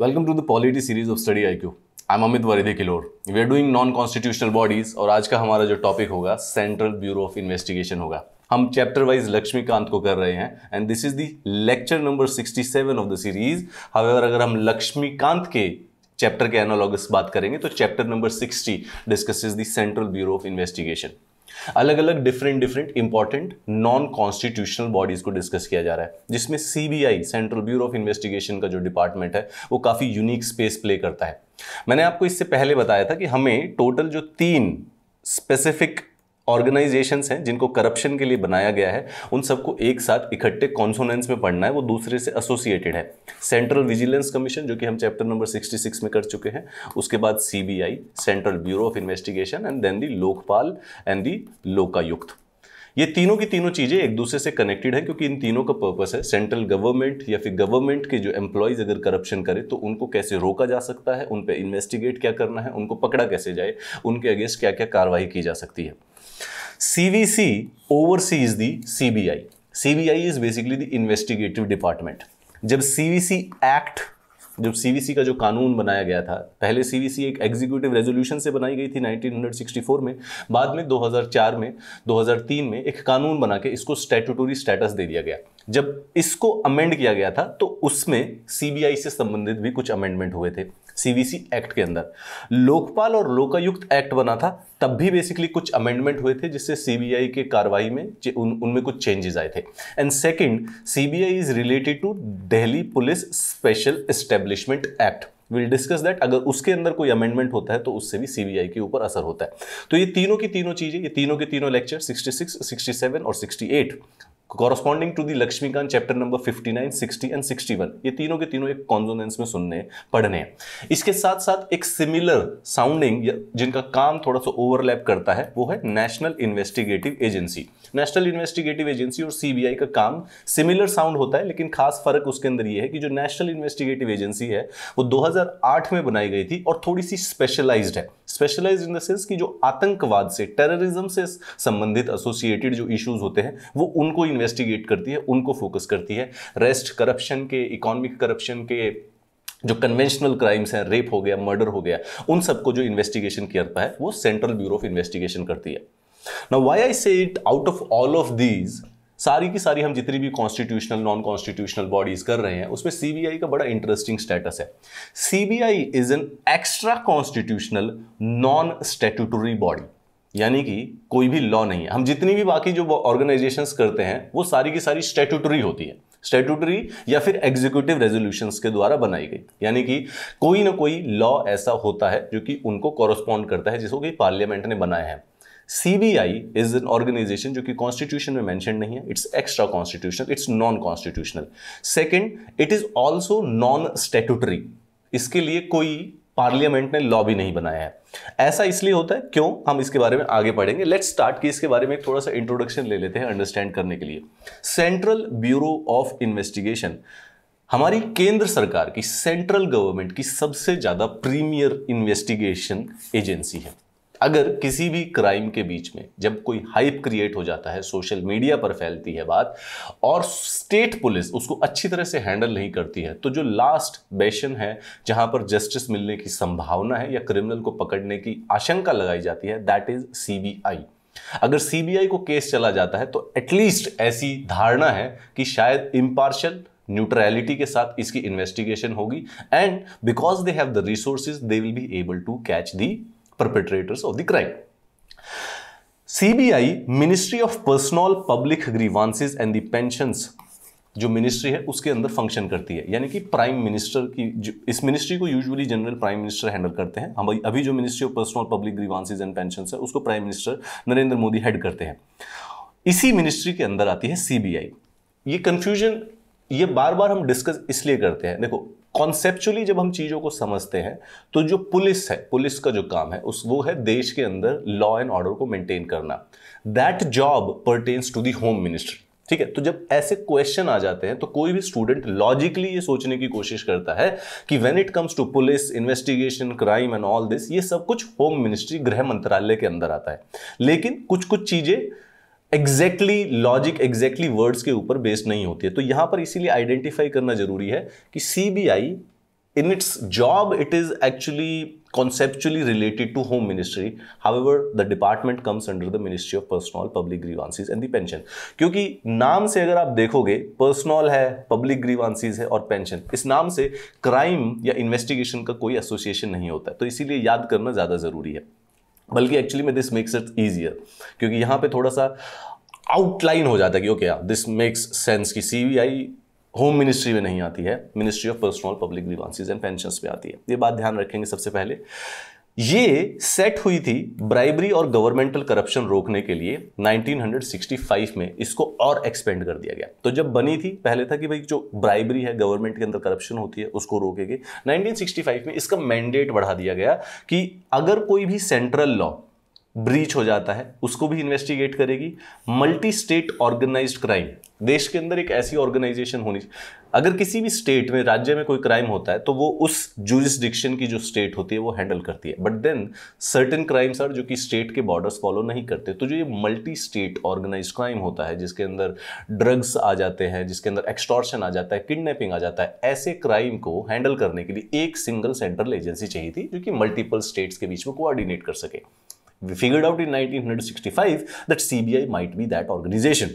Welcome to the polity series of Study IQ I am Amit अमित वरिदे किलोर we are doing non constitutional bodies और आज का हमारा जो टॉपिक होगा सेंट्रल ब्यूरो ऑफ इन्वेस्टिगेशन होगा हम चैप्टर वाइज लक्ष्मीकांत को कर रहे हैं and this is the lecture number 67 of the series however अगर हम लक्ष्मीकांत के चैप्टर के एनालॉगस बात करेंगे तो chapter number 60 discuss is the central bureau of investigation अलग अलग different different important non constitutional bodies को डिस्कस किया जा रहा है जिसमें CBI central bureau of investigation का जो डिपार्टमेंट है वो काफ़ी यूनिक स्पेस प्ले करता है मैंने आपको इससे पहले बताया था कि हमें टोटल जो तीन स्पेसिफिक ऑर्गेनाइजेशंस हैं जिनको करप्शन के लिए बनाया गया है उन सबको एक साथ इकट्ठे कॉन्सोनेंस में पढ़ना है वो दूसरे से एसोसिएटेड है सेंट्रल विजिलेंस कमीशन जो कि हम चैप्टर नंबर 66 में कर चुके हैं उसके बाद CBI central bureau of investigation and then the Lokpal and the Lokayukta ये तीनों की तीनों चीज़ें एक दूसरे से कनेक्टेड है क्योंकि इन तीनों का पर्पस है सेंट्रल गवर्नमेंट या फिर गवर्नमेंट के जो एम्प्लॉयज़ अगर करप्शन करें तो उनको कैसे रोका जा सकता है उन पर इन्वेस्टिगेट क्या करना है उनको पकड़ा कैसे जाए उनके अगेंस्ट क्या क्या कार्रवाई की जा सकती है CVC oversees the CBI. CBI is basically the investigative department. जब CVC Act जब CVC का जो कानून बनाया गया था पहले CVC एक एग्जीक्यूटिव रेजोल्यूशन से बनाई गई थी 1964 में बाद में 2004 में 2003 में एक कानून बना के इसको स्टैटूटोरी स्टेटस दे दिया गया जब इसको अमेंड किया गया था तो उसमें सीबीआई से संबंधित भी कुछ अमेंडमेंट हुए थे सीवीसी एक्ट के अंदर लोकपाल और लोकायुक्त एक्ट बना था तब भी बेसिकली कुछ अमेंडमेंट हुए थे जिससे सीबीआई के कार्रवाई में उन उनमें कुछ चेंजेस आए थे and second CBI is related to Delhi police special establishment act will discuss that अगर उसके अंदर कोई अमेंडमेंट होता है तो उससे भी सीबीआई के ऊपर असर होता है तो ये तीनों की तीनों चीज़ें ये तीनों के तीनों लेक्चर 66, 67 और 68 corresponding to the Laxmikanth chapter number 59, 60 and 61 ये तीनों के तीनों एक कॉन्जोनेंस में सुनने पढ़ने हैं इसके साथ साथ एक सिमिलर साउंडिंग जिनका काम थोड़ा सा ओवरलैप करता है वो है national investigative agency national investigative agency और सीबीआई का काम सिमिलर साउंड होता है लेकिन खास फर्क उसके अंदर ये है कि जो नेशनल इन्वेस्टिगेटिव एजेंसी है वो दो में बनाई गई थी और थोड़ी सी स्पेशलाइज्ड है स्पेशलाइज इन द सेंस कि जो आतंकवाद से टेररिज्म से संबंधित एसोसिएटेड जो इश्यूज होते हैं वो उनको इन्वेस्टिगेट करती है उनको फोकस करती है रेस्ट करप्शन के इकोनॉमिक करप्शन के जो कन्वेंशनल क्राइम्स हैं रेप हो गया मर्डर हो गया उन सबको जो इन्वेस्टिगेशन करता है वो सेंट्रल ब्यूरो ऑफ इन्वेस्टिगेशन करती है now why I say it out of all of these सारी की सारी हम जितनी भी कॉन्स्टिट्यूशनल नॉन कॉन्स्टिट्यूशनल बॉडीज कर रहे हैं उसमें सीबीआई का बड़ा इंटरेस्टिंग स्टेटस है CBI is an extra constitutional non statutory body यानी कि कोई भी लॉ नहीं है हम जितनी भी बाकी जो ऑर्गेनाइजेशन करते हैं वो सारी की सारी स्टेटूटरी होती है स्टेटूटरी या फिर एग्जीक्यूटिव रेजोल्यूशन के द्वारा बनाई गई यानी कि कोई ना कोई लॉ ऐसा होता है जो कि उनको कॉरस्पॉन्ड करता है जिसको कि पार्लियामेंट ने बनाया है C B I is an organisation जो कि कॉन्स्टिट्यूशन में मैंशन नहीं है it's extra constitutional it's non constitutional second it is also non statutory इसके लिए कोई पार्लियामेंट ने लॉ भी नहीं बनाया है ऐसा इसलिए होता है क्यों हम इसके बारे में आगे पढ़ेंगे लेट्स स्टार्ट कि इसके बारे में थोड़ा सा इंट्रोडक्शन ले लेते हैं अंडरस्टैंड करने के लिए सेंट्रल ब्यूरो ऑफ इन्वेस्टिगेशन हमारी केंद्र सरकार की सेंट्रल गवर्नमेंट की सबसे ज़्यादा प्रीमियर इन्वेस्टिगेशन एजेंसी है अगर किसी भी क्राइम के बीच में जब कोई हाइप क्रिएट हो जाता है सोशल मीडिया पर फैलती है बात और स्टेट पुलिस उसको अच्छी तरह से हैंडल नहीं करती है तो जो लास्ट बेशन है जहां पर जस्टिस मिलने की संभावना है या क्रिमिनल को पकड़ने की आशंका लगाई जाती है दैट इज सीबीआई अगर सीबीआई को केस चला जाता है तो एटलीस्ट ऐसी धारणा है कि शायद इम्पार्शल न्यूट्रैलिटी के साथ इसकी इन्वेस्टिगेशन होगी and because they have the resources they will be able to catch the perpetrators of the crime. CBI, Ministry of Personal Public Grievances and the Pensions, जो मिनिस्ट्री है उसके अंदर फंक्शन करती है यानी कि प्राइम मिनिस्टर की जो इस मिनिस्ट्री को usually general prime minister handle करते हैं हम अभी जो ministry of personnel public grievances and pension है उसको prime minister Narendra Modi head करते हैं इसी मिनिस्ट्री के अंदर आती है सीबीआई ये कंफ्यूजन ये बार बार हम डिस्कस इसलिए करते हैं देखो कॉन्सेप्चुअली जब हम चीज़ों को समझते हैं तो जो पुलिस है पुलिस का जो काम है उस वो है देश के अंदर लॉ एंड ऑर्डर को मेंटेन करना that job pertains to the home ministry ठीक है तो जब ऐसे क्वेश्चन आ जाते हैं तो कोई भी स्टूडेंट लॉजिकली ये सोचने की कोशिश करता है कि when it comes to police investigation crime and all this ये सब कुछ होम मिनिस्ट्री गृह मंत्रालय के अंदर आता है लेकिन कुछ कुछ चीज़ें एग्जैक्टली लॉजिक एग्जैक्टली वर्ड्स के ऊपर बेस्ड नहीं होती है तो यहाँ पर इसीलिए आइडेंटिफाई करना जरूरी है कि C B I it's job it is actually actually related to home ministry however the department comes under the ministry of personal public grievances and the pension क्योंकि नाम से अगर आप देखोगे पर्सनल है पब्लिक ग्रीवांसीज है और पेंशन इस नाम से क्राइम या इन्वेस्टिगेशन का कोई एसोसिएशन नहीं होता है तो इसीलिए याद करना ज़्यादा ज़रूरी है बल्कि एक्चुअली में दिस मेक्स इट ईजियर क्योंकि यहाँ पे थोड़ा सा आउटलाइन हो जाता है कि ओके यार दिस मेक्स सेंस कि सी होम मिनिस्ट्री में नहीं आती है ministry of personnel public grievances and pension पे आती है ये बात ध्यान रखेंगे सबसे पहले ये सेट हुई थी ब्राइबरी और गवर्नमेंटल करप्शन रोकने के लिए 1965 में इसको और एक्सपेंड कर दिया गया तो जब बनी थी पहले था कि भाई जो ब्राइबरी है गवर्नमेंट के अंदर करप्शन होती है उसको रोकेगी 1965 में इसका मैंडेट बढ़ा दिया गया कि अगर कोई भी सेंट्रल लॉ ब्रीच हो जाता है उसको भी इन्वेस्टिगेट करेगी मल्टी स्टेट ऑर्गेनाइज क्राइम देश के अंदर एक ऐसी ऑर्गेनाइजेशन होनी चाहिए अगर किसी भी स्टेट में राज्य में कोई क्राइम होता है तो वो उस जूरिस्डिक्शन की जो स्टेट होती है वो हैंडल करती है but then certain crimes are जो कि स्टेट के बॉर्डर्स फॉलो नहीं करते तो जो ये मल्टी स्टेट ऑर्गेनाइज क्राइम होता है जिसके अंदर ड्रग्स आ जाते हैं जिसके अंदर एक्सटॉर्शन आ जाता है किडनेपिंग आ जाता है ऐसे क्राइम को हैंडल करने के लिए एक सिंगल सेंट्रल एजेंसी चाहिए थी जो कि मल्टीपल स्टेट्स के बीच में कोऑर्डिनेट कर सके hundred sixty five in 1965 B I might be that organisation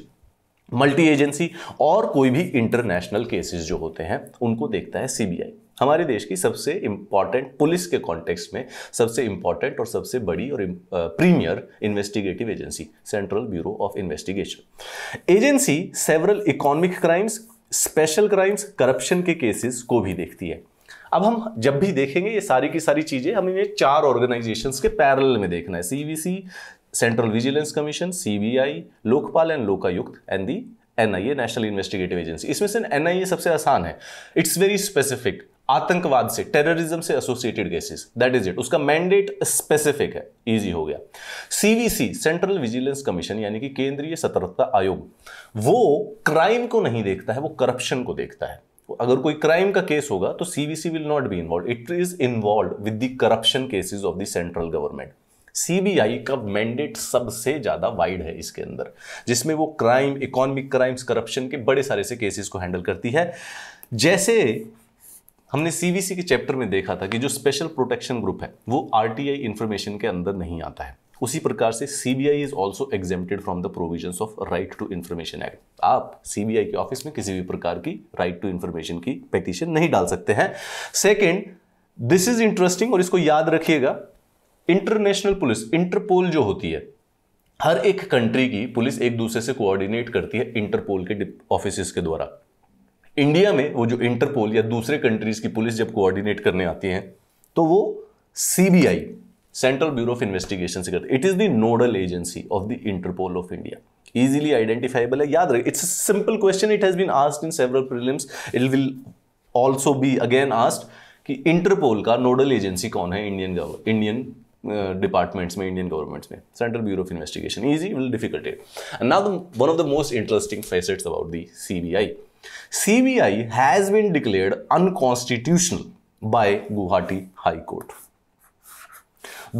multi agency और कोई भी इंटरनेशनल केसेस जो होते हैं उनको देखता है सीबीआई हमारे देश की सबसे इम्पॉर्टेंट पुलिस के कॉन्टेक्स्ट में सबसे इम्पॉर्टेंट और सबसे बड़ी और premier investigative agency central bureau of investigation agency several economic crimes special crimes corruption के केसेस को भी देखती है अब हम जब भी देखेंगे ये सारी की सारी चीज़ें हमें ये चार ऑर्गेनाइजेशंस के पैरल में देखना है CVC central vigilance commission CBI Lokpal and Lokayukta and the NIA national investigative agency इसमें से एनआईए सबसे आसान है इट्स वेरी स्पेसिफिक आतंकवाद से टेररिज्म से associated cases that is it उसका मैंडेट स्पेसिफिक है इजी हो गया सीवीसी सेंट्रल विजिलेंस कमीशन यानी कि केंद्रीय सतर्कता आयोग वो क्राइम को नहीं देखता है वो करप्शन को देखता है अगर कोई क्राइम का केस होगा तो CVC will not be involve it is involve with the corruption cases of the central government CBI का मैंडेट सबसे ज़्यादा वाइड है इसके अंदर जिसमें वो क्राइम इकोनॉमिक क्राइम्स करप्शन के बड़े सारे से केसेस को हैंडल करती है जैसे हमने सीबीसी के चैप्टर में देखा था कि जो स्पेशल प्रोटेक्शन ग्रुप है वो आरटीआई इंफॉर्मेशन के अंदर नहीं आता है उसी प्रकार से CBI is also exempted from the provisions of right to information act आप सीबीआई के ऑफिस में किसी भी प्रकार की राइट टू इंफॉर्मेशन की पेटिशन नहीं डाल सकते हैं सेकेंड दिस इज इंटरेस्टिंग और इसको याद रखिएगा इंटरनेशनल पुलिस इंटरपोल जो होती है हर एक कंट्री की पुलिस एक दूसरे से कोऑर्डिनेट करती है इंटरपोल के ऑफिस के द्वारा इंडिया में वो जो इंटरपोल या दूसरे कंट्रीज की पुलिस जब कोऑर्डिनेट करने आती है तो वो CBI central bureau of investigation से करते it is the nodal agency of the Interpol of India easily identifiable है याद रहे it's simple question it has been asked in several prelims it will also be again asked कि Interpol का nodal agency कौन है Indian government Indian departments uh, में Indian governments में central bureau of investigation easy will difficult and now one of the most interesting facets about the C B I C B I has been declared unconstitutional by Guwahati high court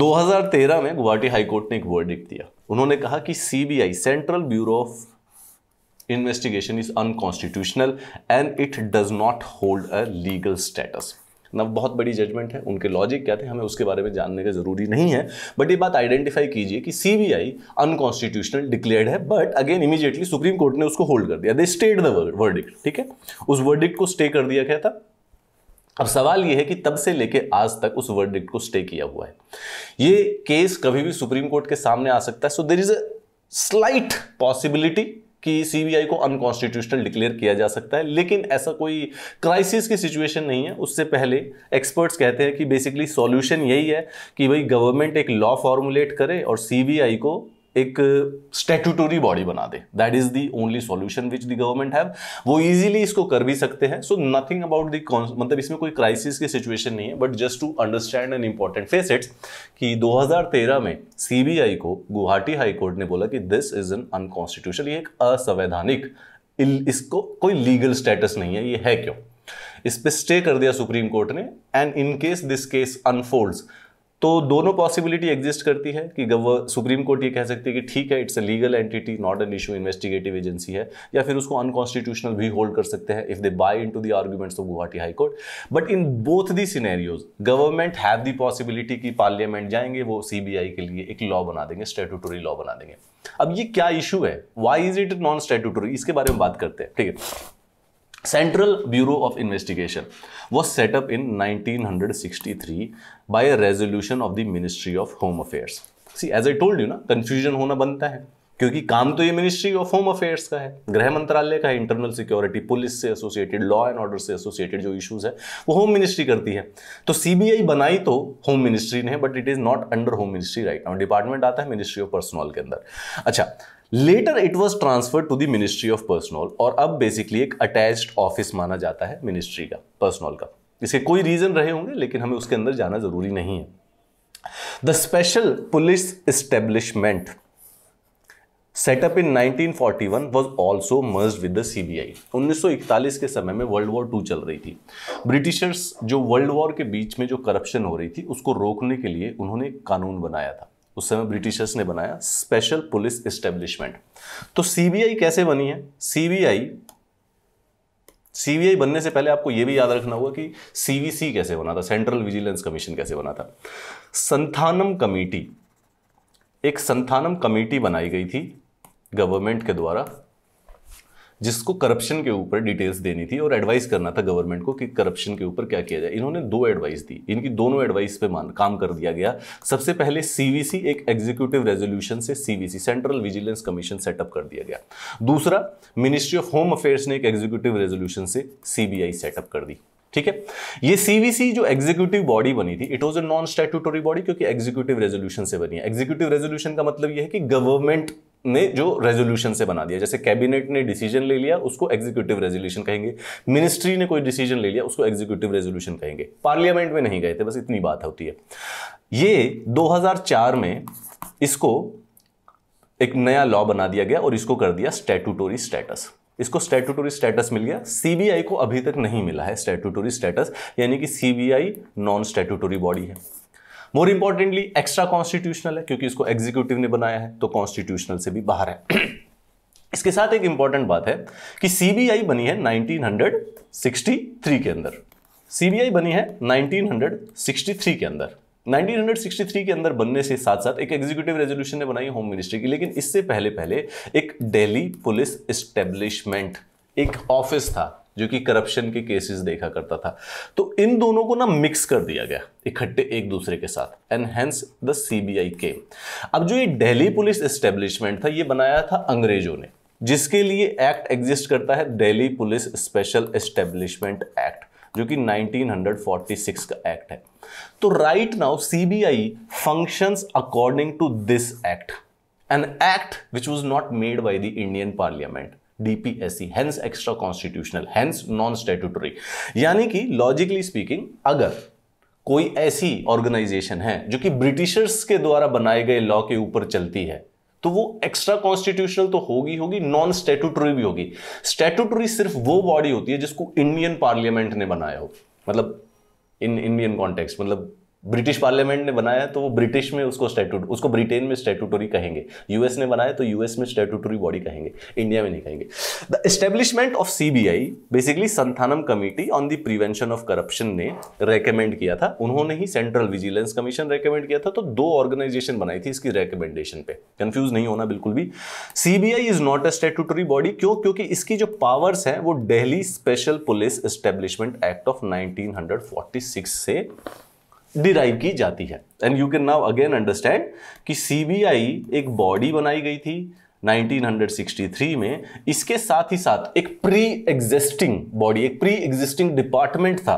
2013 में Guwahati high court ने एक verdict दिया उन्होंने कहा कि CBI central bureau of investigation is unconstitutional and it does not hold a legal status ना बहुत बड़ी जजमेंट है उनके लॉजिक क्या थे हमें उसके बारे में जानने का जरूरी नहीं है बट ये बात आइडेंटिफाई कीजिए कि सीबीआई अनकॉन्स्टिट्यूशनल डिक्लेयर्ड है but again immediately supreme court ने उसको होल्ड कर दिया दे स्टेड द वर्डिक्ट ठीक है उस वर्डिक्ट को स्टे कर दिया गया था अब सवाल यह है कि तब से लेके आज तक उस वर्डिक्ट को स्टे किया हुआ है ये केस कभी भी सुप्रीम कोर्ट के सामने आ सकता है so there is a slight possibility कि सीबीआई को अनकॉन्स्टिट्यूशनल डिक्लेयर किया जा सकता है लेकिन ऐसा कोई क्राइसिस की सिचुएशन नहीं है उससे पहले एक्सपर्ट्स कहते हैं कि बेसिकली सॉल्यूशन यही है कि भाई गवर्नमेंट एक लॉ फॉर्मुलेट करे और सीबीआई को एक स्टेटूटोरी बॉडी बना दे that is the only solution which the government have वो इजीली इसको कर भी सकते हैं सो नथिंग अबाउट दी मतलब इसमें कोई क्राइसिस की सिचुएशन नहीं है but just to understand an important facets कि 2013 में सीबीआई को गुवाहाटी हाईकोर्ट ने बोला कि दिस इज एन अनकॉन्स्टिट्यूशन ये एक असंवैधानिक इसको कोई लीगल स्टेटस नहीं है ये है क्यों इस पर स्टे कर दिया सुप्रीम कोर्ट ने and in case this case unfolds तो दोनों पॉसिबिलिटी एग्जिस्ट करती है कि गव सुप्रीम कोर्ट ये कह सकती है कि ठीक है it's a legal entity not an issue investigative agency है या फिर उसको अनकॉन्स्टिट्यूशनल भी होल्ड कर सकते हैं if they buy into to the arguments of Guwahati high court but in both the scenarios government have the possibility कि पार्लियामेंट जाएंगे वो सी के लिए एक लॉ बना देंगे स्टेटूटोरी लॉ बना देंगे अब ये क्या इशू है why is it non statutory इसके बारे में बात करते हैं ठीक है सेंट्रल ब्यूरो ऑफ इन्वेस्टिगेशन वो setup in 1963 by resolution of the ministry of home affairs see as I told you ना कंफ्यूजन होना बनता है क्योंकि काम तो ये मिनिस्ट्री ऑफ होम अफेयर्स का है गृह मंत्रालय का है इंटरनल सिक्योरिटी पुलिस से एसोसिएटेड लॉ एंड ऑर्डर से एसोसिएटेड जो इश्यूज है वो होम मिनिस्ट्री करती है तो सीबीआई बनाई तो होम मिनिस्ट्री ने but it is not under home ministry right now department आता है मिनिस्ट्री ऑफ पर्सनल के अंदर अच्छा later it was transfer to the ministry of personnel और अब बेसिकली एक अटैच्ड ऑफिस माना जाता है मिनिस्ट्री का पर्सनल का इसके कोई रीजन रहे होंगे लेकिन हमें उसके अंदर जाना जरूरी नहीं है the special police establishment set up in 1941 was also merge with उन्नीस सौ 1941 के समय में वर्ल्ड वॉर टू चल रही थी ब्रिटिशर्स जो वर्ल्ड वॉर के बीच में जो करप्शन हो रही थी उसको रोकने के लिए उन्होंने कानून बनाया था उस समय ब्रिटिशर्स ने बनाया स्पेशल पुलिस इस्टेब्लिशमेंट तो सीबीआई कैसे बनी है सीबीआई सीबीआई बनने से पहले आपको यह भी याद रखना होगा कि सीबीसी कैसे बना था सेंट्रल विजिलेंस कमीशन कैसे बना था संथानम कमेटी एक संथानम कमेटी बनाई गई थी गवर्नमेंट के द्वारा जिसको करप्शन के ऊपर डिटेल्स देनी थी और एडवाइस करना था गवर्नमेंट को कि करप्शन के ऊपर क्या किया जाए इन्होंने दो एडवाइस दी इनकी दोनों एडवाइस पे मान काम कर दिया गया सबसे पहले सीवीसी एक एग्जीक्यूटिव रेजोल्यूशन से CVC central vigilance commission setup कर दिया गया दूसरा मिनिस्ट्री ऑफ होम अफेयर्स ने एक एग्जीक्यूटिव रेजोल्यूशन से सीबीआई सेटअप कर दी ठीक है ये सीवीसी जो एग्जीक्यूटिव बॉडी बनी थी it was a non statutory body क्योंकि एग्जीक्यूटिव रेजोल्यूशन से बनी है एग्जीक्यूटिव रेजोल्यूशन का मतलब यह है कि गवर्नमेंट ने जो रेजोल्यूशन से बना दिया जैसे कैबिनेट ने डिसीजन ले लिया उसको एग्जीक्यूटिव रेजोल्यूशन कहेंगे मिनिस्ट्री ने कोई डिसीजन ले लिया उसको एग्जीक्यूटिव रेजोल्यूशन कहेंगे पार्लियामेंट में नहीं गए थे बस इतनी बात होती है ये 2004 में इसको एक नया लॉ बना दिया गया और इसको कर दिया स्टेटूटोरी स्टेटस इसको स्टेटूटोरी स्टेटस मिल गया सीबीआई को अभी तक नहीं मिला है स्टेटूटोरी स्टेटस यानी कि सीबीआई नॉन स्टेटूटोरी बॉडी है मोर इंपॉर्टेंटली एक्स्ट्रा कॉन्स्टिट्यूशनल है क्योंकि इसको एग्जीक्यूटिव ने बनाया है तो कॉन्स्टिट्यूशनल से भी बाहर है इसके साथ एक इंपॉर्टेंट बात है कि सीबीआई बनी है 1963 के अंदर सीबीआई बनी है 1963 के अंदर 1963 के अंदर बनने से साथ साथ एक एग्जीक्यूटिव रेजोल्यूशन ने बनाई होम मिनिस्ट्री की लेकिन इससे पहले पहले एक दिल्ली पुलिस एस्टेब्लिशमेंट एक ऑफिस था जो कि करप्शन के केसेस देखा करता था तो इन दोनों को ना मिक्स कर दिया गया इकट्ठे एक दूसरे के साथ एनहेंस हेंस द सीबीआई के अब जो ये दिल्ली पुलिस एस्टेब्लिशमेंट था ये बनाया था अंग्रेजों ने जिसके लिए एक्ट एग्जिस्ट करता है Delhi police special establishment act जो कि 1946 का एक्ट है तो right now CBI functions according to this act an act which was not made by the Indian parliament DPSC hence extra constitutional hence non statutory यानी कि logically speaking अगर कोई ऐसी ऑर्गेनाइजेशन है जो कि ब्रिटिशर्स के द्वारा बनाए गए लॉ के ऊपर चलती है तो वो एक्स्ट्रा कॉन्स्टिट्यूशनल तो होगी होगी नॉन स्टेटूटरी भी होगी स्टेटूटरी सिर्फ वो बॉडी होती है जिसको इंडियन पार्लियामेंट ने बनाया हो मतलब इन इंडियन कॉन्टेक्स्ट मतलब ब्रिटिश पार्लियामेंट ने बनाया तो वो ब्रिटिश में उसको स्टैट्यूट उसको ब्रिटेन में स्टैट्यूटरी कहेंगे यूएस ने बनाया तो यूएस में स्टैट्यूटरी बॉडी कहेंगे इंडिया में नहीं कहेंगे the establishment of CBI basically Santhanam committee on the prevention of corruption ने रेकमेंड किया था उन्होंने ही सेंट्रल विजिलेंस कमीशन रेकमेंड किया था तो दो ऑर्गेनाइजेशन बनाई थी इसकी रेकमेंडेशन पे कंफ्यूज नहीं होना बिल्कुल भी CBI is not a statutory body क्यों क्योंकि इसकी जो पावर्स हैं वो Delhi special police establishment act of six से डिराइव की जाती है and you can now again understand कि सीबीआई एक बॉडी बनाई गई थी 1963 में इसके साथ ही साथ एक प्री एग्जिस्टिंग बॉडी एक प्री एग्जिस्टिंग डिपार्टमेंट था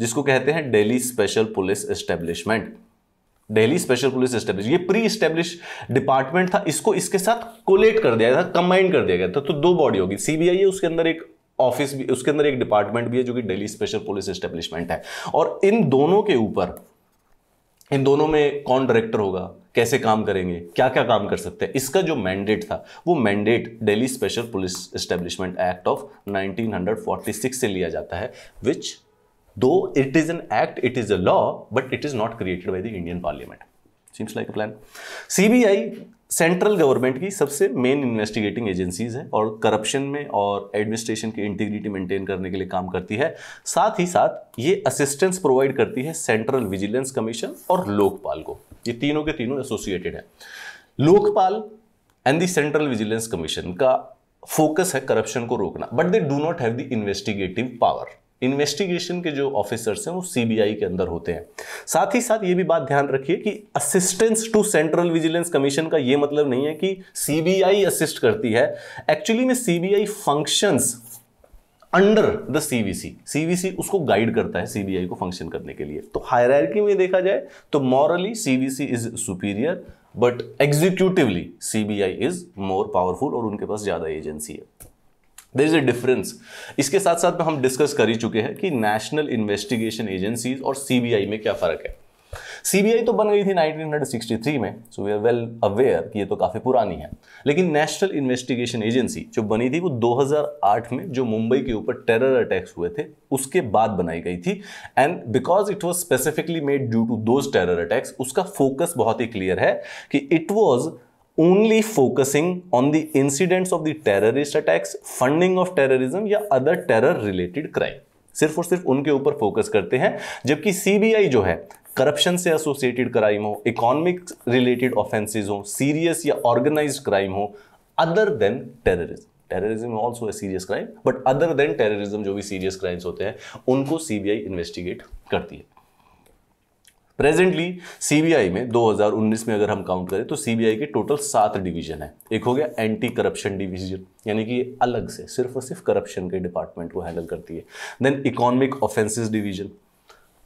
जिसको कहते हैं Delhi special police establishment Delhi special police establish ये प्री स्टेब्लिश डिपार्टमेंट था इसको इसके साथ कोलेट कर दिया गया था कंबाइन कर दिया गया था तो दो बॉडी होगी सीबीआई उसके अंदर एक ऑफिस भी उसके अंदर एक डिपार्टमेंट भी है जो कि डेली स्पेशल पुलिस एस्टेब्लिशमेंट है और इन दोनों के ऊपर इन दोनों में कौन डायरेक्टर होगा कैसे काम करेंगे क्या क्या काम कर सकते हैं इसका जो मैंडेट था वो mandate Delhi special police establishment act of 1946 से लिया जाता है which though it is an act it is a law but it is not created by the Indian parliament seems like a plan CBI central government की सबसे main investigating agencies है और corruption में और एडमिनिस्ट्रेशन की integrity maintain करने के लिए काम करती है साथ ही साथ ये असिस्टेंस प्रोवाइड करती है सेंट्रल विजिलेंस कमीशन और लोकपाल को ये तीनों के तीनों एसोसिएटेड है Lokpal and the central vigilance commission का फोकस है करप्शन को रोकना but they do not have the investigative power investigation के जो ऑफिसर्स हैं वो सीबीआई के अंदर होते हैं साथ ही साथ ये भी बात ध्यान रखिए कि assistance to central vigilance commission का ये मतलब नहीं है कि सीबीआई असिस्ट करती है एक्चुअली में CBI functions under the CVC CVC उसको गाइड करता है सीबीआई को फंक्शन करने के लिए तो हायरार्की में देखा जाए तो morally CVC is superior but executively CBI is more powerful और उनके पास ज़्यादा एजेंसी है देर इज़ अ डिफरेंस इसके साथ साथ में हम डिस्कस कर ही चुके हैं कि नेशनल इन्वेस्टिगेशन एजेंसीज और सीबीआई में क्या फ़र्क है सीबीआई तो बन गई थी 1963 में so we are well aware कि ये तो काफ़ी पुरानी है लेकिन नेशनल इन्वेस्टिगेशन एजेंसी जो बनी थी वो 2008 में जो मुंबई के ऊपर टेरर अटैक्स हुए थे उसके बाद बनाई गई थी and because it was specifically made due to those terror attacks उसका फोकस बहुत ही क्लियर है कि it was only focusing on the incidents of the terrorist attacks, funding of terrorism या other terror related crime. सिर्फ और सिर्फ उनके ऊपर फोकस करते हैं जबकि सीबीआई जो है करप्शन से एसोसिएटेड क्राइम हो इकोनॉमिक रिलेटेड ऑफेंसेस हो सीरियस या ऑर्गेनाइज क्राइम हो other than terrorism terrorism also a serious crime but other than terrorism जो भी सीरियस क्राइम्स होते हैं उनको सीबीआई इन्वेस्टिगेट करती है प्रेजेंटली सीबीआई में 2019 में अगर हम काउंट करें तो सीबीआई के टोटल सात डिवीजन है एक हो गया एंटी करप्शन डिवीजन यानी कि अलग से सिर्फ और सिर्फ करप्शन के डिपार्टमेंट को हैंडल करती है देन इकोनॉमिक ऑफेंसेस डिवीजन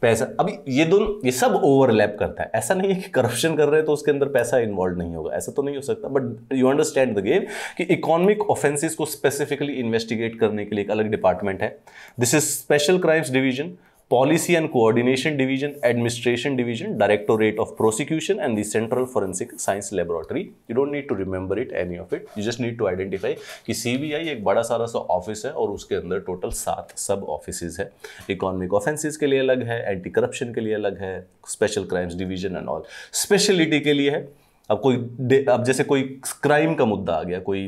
पैसा अभी ये दोनों ये सब ओवरलैप करता है ऐसा नहीं है कि करप्शन कर रहे हैं तो उसके अंदर पैसा इन्वॉल्व नहीं होगा ऐसा तो नहीं हो सकता but you understand the game कि इकोनॉमिक ऑफेंसेस को स्पेसिफिकली इन्वेस्टिगेट करने के लिए एक अलग डिपार्टमेंट है this is special crimes division policy and coordination division administration division directorate of prosecution and the central forensic science laboratory you don't need to remember it any of it you just need to identify कि CBI एक बड़ा सारा सा office है और उसके अंदर total सात सब ऑफिस है इकोनॉमिक ऑफेंसिस के लिए अलग है एंटी करप्शन के लिए अलग है special crimes division and all speciality के लिए है अब कोई अब जैसे कोई क्राइम का मुद्दा आ गया कोई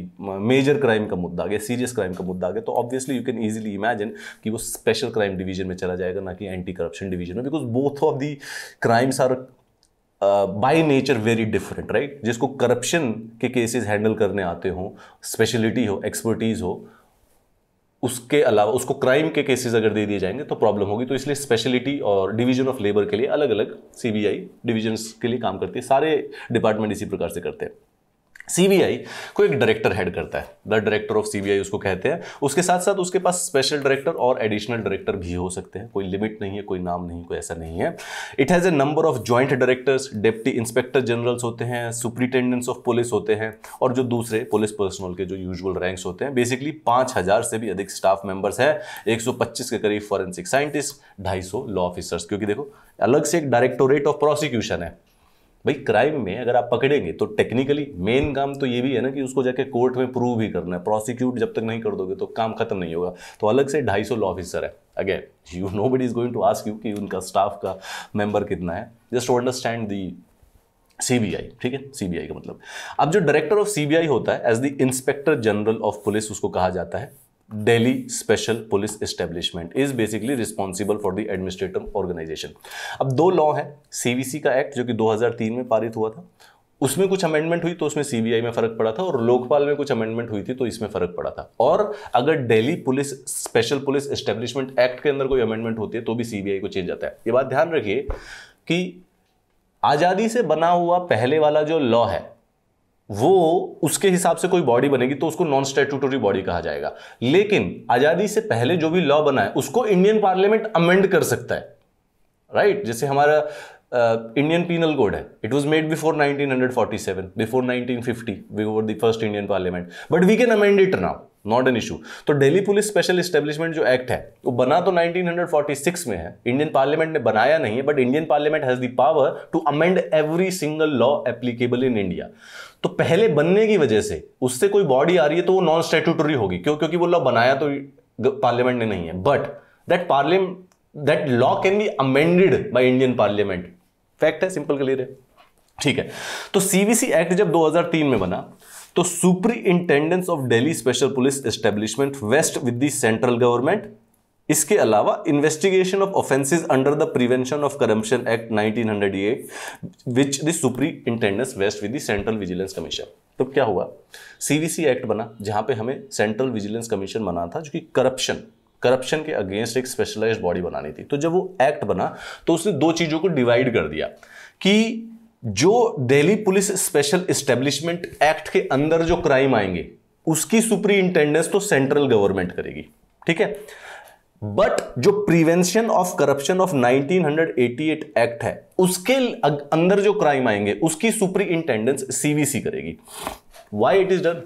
मेजर क्राइम का मुद्दा आ गया सीरियस क्राइम का मुद्दा आ गया तो obviously you can easily imagine कि वो स्पेशल क्राइम डिवीजन में चला जाएगा ना कि एंटी करप्शन डिवीजन में because both of the crimes are by nature very different right जिसको करप्शन के केसेस हैंडल करने आते हों स्पेशलिटी हो एक्सपर्टीज़ हो उसके अलावा उसको क्राइम के केसेस अगर दे दिए जाएंगे तो प्रॉब्लम होगी तो इसलिए स्पेशलिटी और डिवीजन ऑफ लेबर के लिए अलग अलग सीबीआई डिवीजन्स के लिए काम करती है सारे डिपार्टमेंट इसी प्रकार से करते हैं सीबीआई को एक डायरेक्टर हेड करता है द डायरेक्टर ऑफ सीबीआई उसको कहते हैं उसके साथ साथ उसके पास स्पेशल डायरेक्टर और एडिशनल डायरेक्टर भी हो सकते हैं कोई लिमिट नहीं है कोई नाम नहीं कोई ऐसा नहीं है it has a number of joint directors deputy inspector generals होते हैं सुप्रिटेंडेंट्स ऑफ पुलिस होते हैं और जो दूसरे पुलिस पर्सनल के जो यूजल रैंक्स होते हैं बेसिकली पाँच हज़ार से भी अधिक स्टाफ मेंबर्स हैं एक सौ पच्चीस के करीब फॉरेंसिक साइंटिस्ट ढाई सौ लॉ ऑफिसर्स क्योंकि देखो अलग से एक डायरेक्टोरेट ऑफ प्रोसिक्यूशन है भाई क्राइम में अगर आप पकड़ेंगे तो टेक्निकली मेन काम तो ये भी है ना कि उसको जाके कोर्ट में प्रूव ही करना है प्रोसिक्यूट जब तक नहीं कर दोगे तो काम खत्म नहीं होगा तो अलग से ढाई सौ लॉ ऑफिसर है again you know buddy is going to ask you कि उनका स्टाफ का मेंबर कितना है just to understand the CBI ठीक है सीबीआई का मतलब अब जो डायरेक्टर ऑफ सीबीआई होता है as the inspector general of police उसको कहा जाता है Delhi Special Police Establishment is basically responsible for the administrative organization. अब दो लॉ है सीवीसी का एक्ट जो कि 2003 में पारित हुआ था उसमें कुछ अमेंडमेंट हुई तो उसमें सीबीआई में फर्क पड़ा था और लोकपाल में कुछ अमेंडमेंट हुई थी तो इसमें फर्क पड़ा था और अगर Delhi police special police establishment act के अंदर कोई अमेंडमेंट होती है तो भी सीबीआई को चेंज आता है ये बात ध्यान रखिए कि आज़ादी से बना हुआ पहले वाला जो लॉ है वो उसके हिसाब से कोई बॉडी बनेगी तो उसको नॉन स्टेटूटरी बॉडी कहा जाएगा लेकिन आज़ादी से पहले जो भी लॉ बना है उसको इंडियन पार्लियामेंट अमेंड कर सकता है राइट right? जैसे हमारा इंडियन पीनल कोड है it was made before 1947 before 1950 before the first Indian parliament but we can amend it now not an issue तो डेली पुलिस स्पेशल स्टेब्लिशमेंट जो एक्ट है वो तो बना तो 1946 में है इंडियन पार्लियामेंट ने बनाया नहीं है but Indian parliament has the power to amend every single law applicable in India तो पहले बनने की वजह से उससे कोई बॉडी आ रही है तो वो नॉन स्टेटूटरी होगी क्यों क्योंकि वो लॉ बनाया तो पार्लियामेंट ने नहीं है but that parliament that law can be amended by Indian parliament fact है सिंपल क्लियर है ठीक है तो सीवीसी एक्ट जब 2003 में बना तो superintendence of Delhi special police establishment vest with the central government इसके अलावा investigation of offences under the prevention of corruption act 1908 which the intendance vest with the central vigilance commission तो क्या हुआ सीवीसी एक्ट बना जहां पे हमें सेंट्रल विजिलेंस कमीशन बना था जो कि करप्शन करप्शन के अगेंस्ट एक स्पेशलाइज्ड बॉडी बनानी थी तो जब वो एक्ट बना तो उसने दो चीज़ों को डिवाइड कर दिया कि जो Delhi police special establishment act के अंदर जो क्राइम आएंगे उसकी सुप्रीटेंडेंस तो सेंट्रल गवर्नमेंट करेगी ठीक है बट जो prevention of corruption of 1988 act है उसके अंदर जो क्राइम आएंगे उसकी सुप्रीटेंडेंस सीवीसी करेगी वाई इट इज डन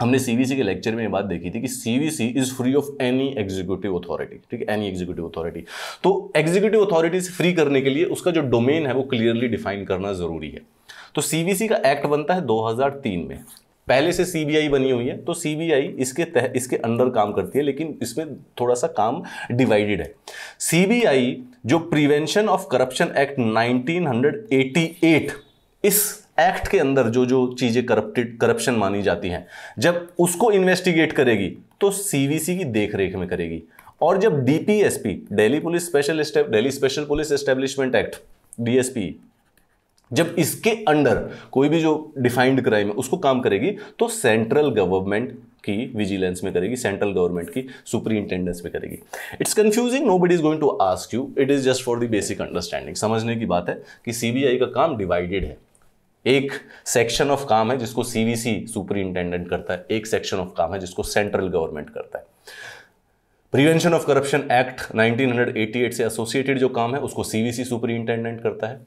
हमने सीवीसी के लेक्चर में ये बात देखी थी कि CVC is free of any executive authority ठीक है एनी एग्जीक्यूटिव अथॉरिटी तो एग्जीक्यूटिव अथॉरिटी से फ्री करने के लिए उसका जो डोमेन है वो क्लियरली डिफाइन करना जरूरी है तो सीवीसी का एक्ट बनता है 2003 में पहले से सीबीआई बनी हुई है तो सीबीआई इसके तह इसके अंदर काम करती है लेकिन इसमें थोड़ा सा काम डिवाइडेड है सीबीआई जो प्रिवेंशन ऑफ करप्शन एक्ट 1988 इस एक्ट के अंदर जो जो चीज़ें करप्टेड करप्शन मानी जाती हैं जब उसको इन्वेस्टिगेट करेगी तो सीवीसी की देखरेख में करेगी और जब DPSP Delhi police special Delhi special police establishment act DSP जब इसके अंडर कोई भी जो डिफाइंड क्राइम है उसको काम करेगी तो सेंट्रल गवर्नमेंट की विजिलेंस में करेगी सेंट्रल गवर्नमेंट की सुपरिंटेंडेंस में करेगी it's confusing no buddy is going to ask you it is just for the basic understanding समझने की बात है कि सीबीआई का काम डिवाइडेड है एक सेक्शन ऑफ काम है जिसको सीवीसी सुपरिंटेंडेंट करता है एक सेक्शन ऑफ काम है जिसको सेंट्रल गवर्नमेंट करता है प्रिवेंशन ऑफ करप्शन एक्ट 1988 से एसोसिएटेड जो काम है उसको सीवीसी सुपरिंटेंडेंट करता है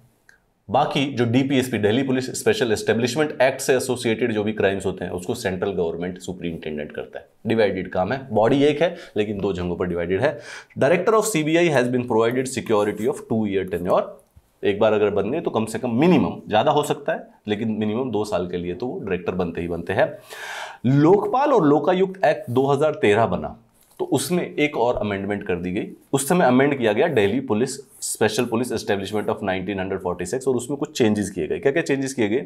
बाकी जो DPSP Delhi police special establishment act से एसोसिएटेड जो भी क्राइम्स होते हैं उसको सेंट्रल गवर्नमेंट सुप्रिंटेंडेंट करता है डिवाइडेड काम है बॉडी एक है लेकिन दो जंगों पर डिवाइडेड है director of CBI has been provided security of two year ten एक बार अगर बन गए तो कम से कम मिनिमम ज़्यादा हो सकता है लेकिन मिनिमम दो साल के लिए तो वो डायरेक्टर बनते ही बनते हैं लोकपाल और लोकायुक्त एक्ट 2013 बना तो उसमें एक और अमेंडमेंट कर दी गई उस समय अमेंड किया गया Delhi police special police establishment of 1946 और उसमें कुछ चेंजेस किए गए क्या क्या चेंजेस किए गए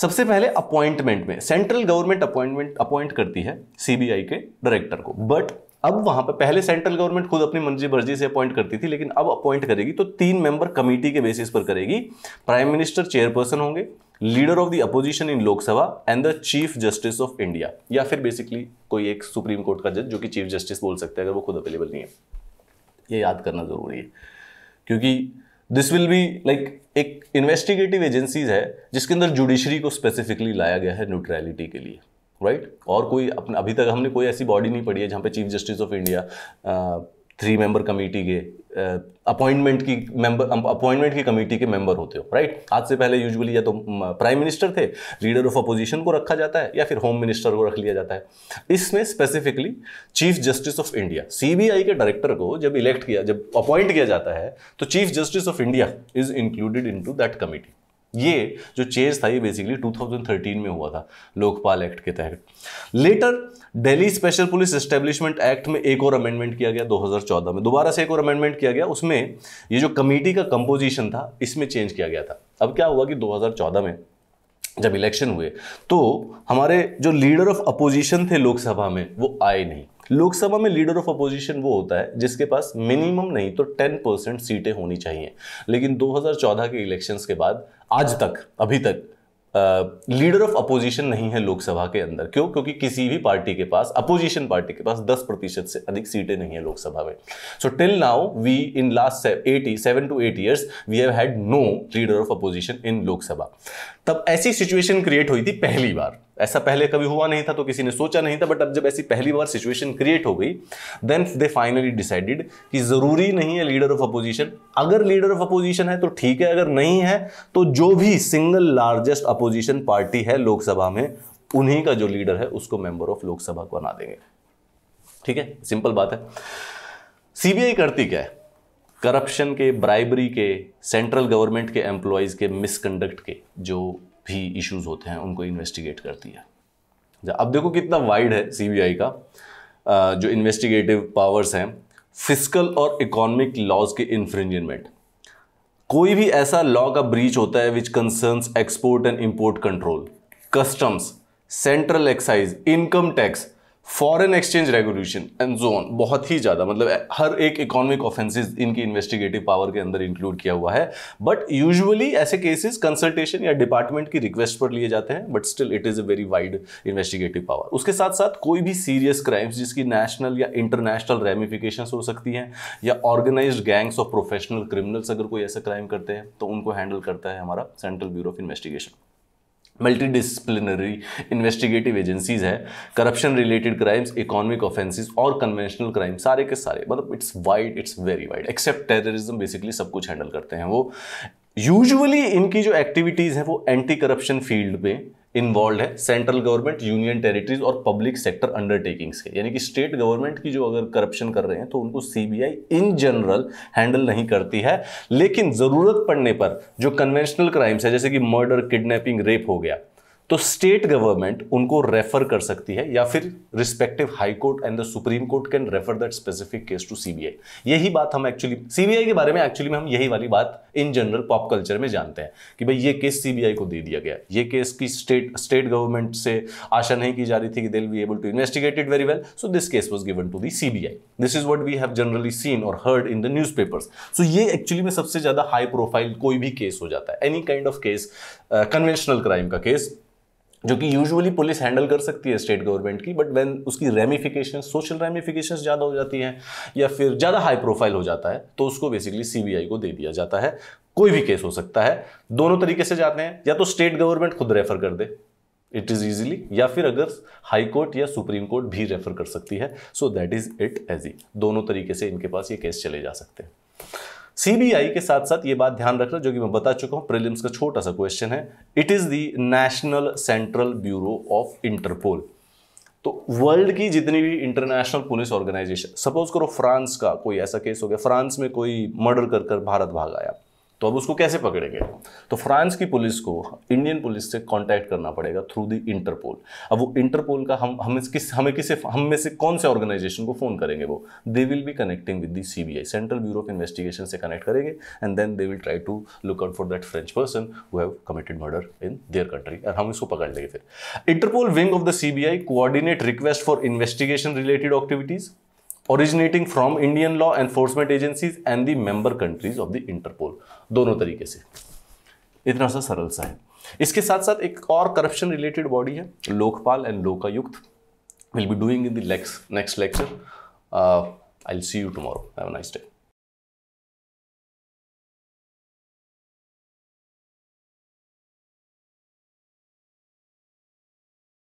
सबसे पहले अपॉइंटमेंट में सेंट्रल गवर्नमेंट अपॉइंटमेंट अपॉइंट करती है सीबीआई के डायरेक्टर को बट अब वहां पर पहले सेंट्रल गवर्नमेंट खुद अपनी मर्जी मर्जी से अपॉइंट करती थी लेकिन अब अपॉइंट करेगी तो तीन मेंबर कमेटी के बेसिस पर करेगी प्राइम मिनिस्टर चेयरपर्सन होंगे leader of the opposition in Lok Sabha and the chief justice of India या फिर बेसिकली कोई एक सुप्रीम कोर्ट का जज जो कि चीफ जस्टिस बोल सकते हैं अगर वो खुद अवेलेबल नहीं है ये याद करना ज़रूरी है क्योंकि दिस विल बी लाइक एक इन्वेस्टिगेटिव एजेंसीज है जिसके अंदर जुडिशरी को स्पेसिफिकली लाया गया है न्यूट्रैलिटी के लिए राइट right? और कोई अपने अभी तक हमने कोई ऐसी बॉडी नहीं पड़ी है जहाँ पे chief justice of India three member committee के अपॉइंटमेंट की मेंबर अपॉइंटमेंट की कमेटी के मेंबर होते हो राइट आज से पहले यूजुअली या तो प्राइम मिनिस्टर थे लीडर ऑफ अपोजिशन को रखा जाता है या फिर होम मिनिस्टर को रख लिया जाता है इसमें specifically chief justice of India CBI के डायरेक्टर को जब इलेक्ट किया जब अपॉइंट किया जाता है तो chief justice of India is included into that committee ये जो चेंज था ये बेसिकली 2013 में हुआ था लोकपाल एक्ट के तहत later Delhi special police establishment act में एक और अमेंडमेंट किया गया 2014 में दोबारा से एक और अमेंडमेंट किया गया उसमें ये जो कमेटी का कंपोजिशन था इसमें चेंज किया गया था अब क्या हुआ कि 2014 में जब इलेक्शन हुए तो हमारे जो लीडर ऑफ अपोजिशन थे लोकसभा में वो आए नहीं लोकसभा में लीडर ऑफ अपोजिशन वो होता है जिसके पास मिनिमम नहीं तो 10 परसेंट सीटें होनी चाहिए लेकिन 2014 के इलेक्शंस के बाद आज तक अभी तक लीडर ऑफ अपोजिशन नहीं है लोकसभा के अंदर क्यों क्योंकि किसी भी पार्टी के पास अपोजिशन पार्टी के पास 10 प्रतिशत से अधिक सीटें नहीं है लोकसभा में so till now we in last eighty seven to eight years we have had no leader of opposition in Lok Sabha तब ऐसी सिचुएशन क्रिएट हुई थी पहली बार ऐसा पहले कभी हुआ नहीं था तो किसी ने सोचा नहीं था बट अब जब ऐसी पहली बार सिचुएशन क्रिएट हो गई देन दे फाइनली डिसाइडेड कि ज़रूरी नहीं है लीडर ऑफ अपोजिशन अगर लीडर ऑफ अपोजिशन है तो ठीक है अगर नहीं है तो जो भी सिंगल लार्जेस्ट अपोजिशन पार्टी है लोकसभा में उन्हीं का जो लीडर है उसको मेंबर ऑफ लोकसभा को बना देंगे ठीक है सिंपल बात है सीबीआई करती क्या है करप्शन के ब्राइबरी के सेंट्रल गवर्नमेंट के एम्प्लॉयज़ के मिसकंडक्ट के जो भी इश्यूज होते हैं उनको इन्वेस्टिगेट करती है अब देखो कितना वाइड है सीबीआई का जो इन्वेस्टिगेटिव पावर्स हैं फिजिकल और इकोनॉमिक लॉज के इन्फ्रिंजमेंट कोई भी ऐसा लॉ का ब्रीच होता है which concerns export and import control customs central excise income tax foreign exchange regulation and zone बहुत ही ज़्यादा मतलब हर एक इकोनॉमिक ऑफेंसेस इनकी इन्वेस्टिगेटिव पावर के अंदर इंक्लूड किया हुआ है बट यूजुअली ऐसे केसेस कंसल्टेशन या डिपार्टमेंट की रिक्वेस्ट पर लिए जाते हैं but still it is a very wide investigative power उसके साथ साथ कोई भी सीरियस क्राइम्स जिसकी नेशनल या इंटरनेशनल रेमिफिकेशन हो सकती हैं या ऑर्गेनाइज गैंग्स और प्रोफेशनल क्रिमिनल्स अगर कोई ऐसा क्राइम करते हैं तो उनको हैंडल करता है हमारा central bureau of investigation multi disciplinary investigative agencies है corruption related crimes economic offences और कन्वेंशनल क्राइम सारे के सारे मतलब it's wide it's very wide except terrorism basically सब कुछ हैंडल करते हैं वो यूजुअली इनकी जो एक्टिविटीज़ हैं वो एंटी करप्शन फील्ड में इन्वॉल्व है सेंट्रल गवर्नमेंट यूनियन टेरिटरीज और पब्लिक सेक्टर अंडरटेकिंग्स के यानी कि स्टेट गवर्नमेंट की जो अगर करप्शन कर रहे हैं तो उनको सीबीआई इन जनरल हैंडल नहीं करती है लेकिन ज़रूरत पड़ने पर जो कन्वेंशनल क्राइम्स है जैसे कि मर्डर किडनैपिंग रेप हो गया तो स्टेट गवर्नमेंट उनको रेफर कर सकती है या फिर respective high court and the supreme court can refer that specific case to CBI यही बात हम एक्चुअली सीबीआई के बारे में एक्चुअली में हम यही वाली बात इन जनरल पॉप कल्चर में जानते हैं कि भाई ये केस सीबीआई को दे दिया गया ये केस की स्टेट स्टेट गवर्नमेंट से आशा नहीं की जा रही थी कि they will be able to investigate it very well so this case was given to the CBI this is what we have generally seen और heard in the newspapers so ये actually में सबसे ज्यादा high profile कोई भी case हो जाता है any kind of case conventional crime का केस जो कि यूजुअली पुलिस हैंडल कर सकती है स्टेट गवर्नमेंट की बट वैन उसकी रेमिफिकेशन सोशल रेमिफिकेशन ज़्यादा हो जाती है या फिर ज़्यादा हाई प्रोफाइल हो जाता है तो उसको बेसिकली सीबीआई को दे दिया जाता है कोई भी केस हो सकता है दोनों तरीके से जाते हैं या तो स्टेट गवर्नमेंट खुद रेफर कर दे इट इज़ ईजिली या फिर अगर हाई कोर्ट या सुप्रीम कोर्ट भी रेफर कर सकती है so that is it as ई दोनों तरीके से इनके पास ये केस चले जा सकते हैं सीबीआई के साथ साथ ये बात ध्यान रखना जो कि मैं बता चुका हूं प्रीलिम्स का छोटा सा क्वेश्चन है it is the national central bureau of Interpol तो वर्ल्ड की जितनी भी इंटरनेशनल पुलिस ऑर्गेनाइजेशन सपोज करो फ्रांस का कोई ऐसा केस हो गया फ्रांस में कोई मर्डर कर कर भारत भाग आया तो अब उसको कैसे पकड़ेंगे तो फ्रांस की पुलिस को इंडियन पुलिस से कांटेक्ट करना पड़ेगा थ्रू द इंटरपोल अब वो इंटरपोल का हम हमें किस हमें किसे हम में से कौन से ऑर्गेनाइजेशन को फ़ोन करेंगे वो they will be connecting with the CBI central bureau of investigation से कनेक्ट करेंगे and then they will try to look out for that French person who have committed murder in their country और हम इसको पकड़ लेंगे फिर Interpol wing of the CBI coordinate request for investigation related activities originating from Indian law enforcement agencies and the member countries of the Interpol दोनों तरीके से इतना सा सरल सा है इसके साथ साथ एक और करप्शन रिलेटेड बॉडी है Lokpal and Lokayukta will be doing in the next lecture I see you tomorrow have a nice day